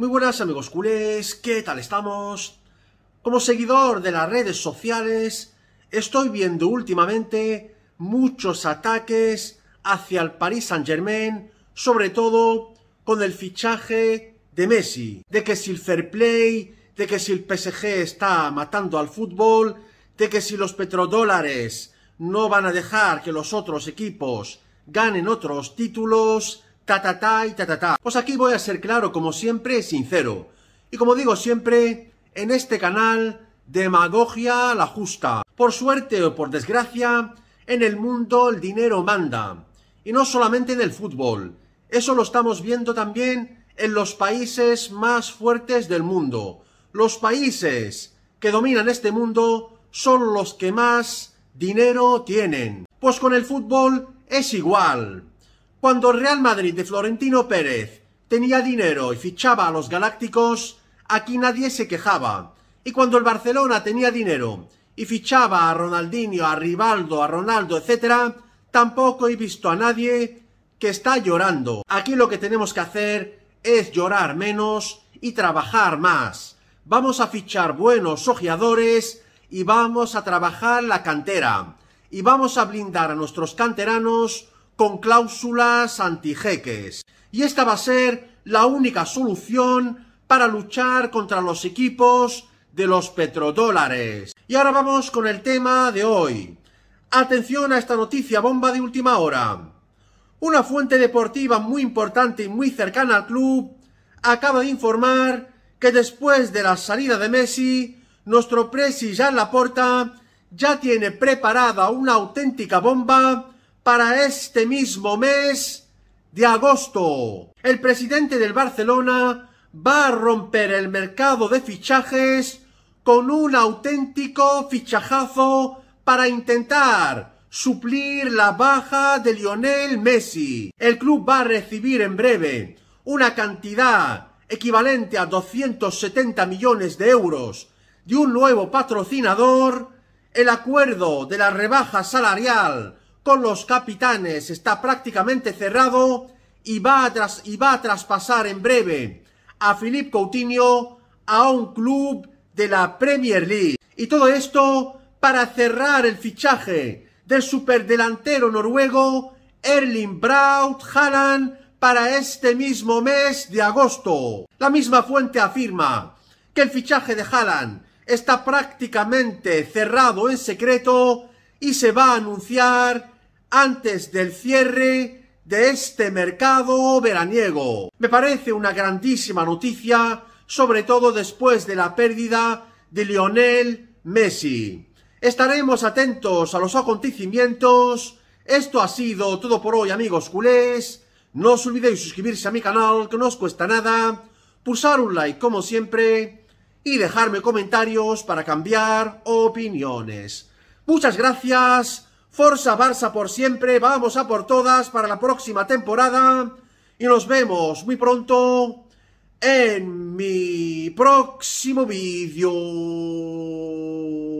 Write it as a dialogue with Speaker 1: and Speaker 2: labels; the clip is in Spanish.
Speaker 1: Muy buenas amigos culés, ¿qué tal estamos? Como seguidor de las redes sociales, estoy viendo últimamente muchos ataques hacia el Paris Saint Germain, sobre todo con el fichaje de Messi, de que si el fair play, de que si el PSG está matando al fútbol, de que si los petrodólares no van a dejar que los otros equipos ganen otros títulos, ta Pues aquí voy a ser claro, como siempre, sincero. Y como digo siempre, en este canal, demagogia la justa. Por suerte o por desgracia, en el mundo el dinero manda. Y no solamente en el fútbol. Eso lo estamos viendo también en los países más fuertes del mundo. Los países que dominan este mundo son los que más dinero tienen. Pues con el fútbol es igual. Cuando Real Madrid de Florentino Pérez tenía dinero y fichaba a los Galácticos, aquí nadie se quejaba. Y cuando el Barcelona tenía dinero y fichaba a Ronaldinho, a Rivaldo, a Ronaldo, etc., tampoco he visto a nadie que está llorando. Aquí lo que tenemos que hacer es llorar menos y trabajar más. Vamos a fichar buenos ojeadores y vamos a trabajar la cantera. Y vamos a blindar a nuestros canteranos con cláusulas antijeques. Y esta va a ser la única solución para luchar contra los equipos de los petrodólares. Y ahora vamos con el tema de hoy. Atención a esta noticia bomba de última hora. Una fuente deportiva muy importante y muy cercana al club acaba de informar que después de la salida de Messi, nuestro presi la puerta ya tiene preparada una auténtica bomba para este mismo mes de agosto. El presidente del Barcelona va a romper el mercado de fichajes con un auténtico fichajazo para intentar suplir la baja de Lionel Messi. El club va a recibir en breve una cantidad equivalente a 270 millones de euros de un nuevo patrocinador, el acuerdo de la rebaja salarial con los capitanes está prácticamente cerrado y va a, y va a traspasar en breve a Philippe Coutinho a un club de la Premier League. Y todo esto para cerrar el fichaje del superdelantero noruego Erling Braut Haaland para este mismo mes de agosto. La misma fuente afirma que el fichaje de Haaland está prácticamente cerrado en secreto y se va a anunciar antes del cierre de este mercado veraniego. Me parece una grandísima noticia, sobre todo después de la pérdida de Lionel Messi. Estaremos atentos a los acontecimientos. Esto ha sido todo por hoy, amigos culés. No os olvidéis suscribirse a mi canal, que no os cuesta nada. Pulsar un like, como siempre. Y dejarme comentarios para cambiar opiniones. Muchas gracias. Forza Barça por siempre. Vamos a por todas para la próxima temporada. Y nos vemos muy pronto en mi próximo vídeo.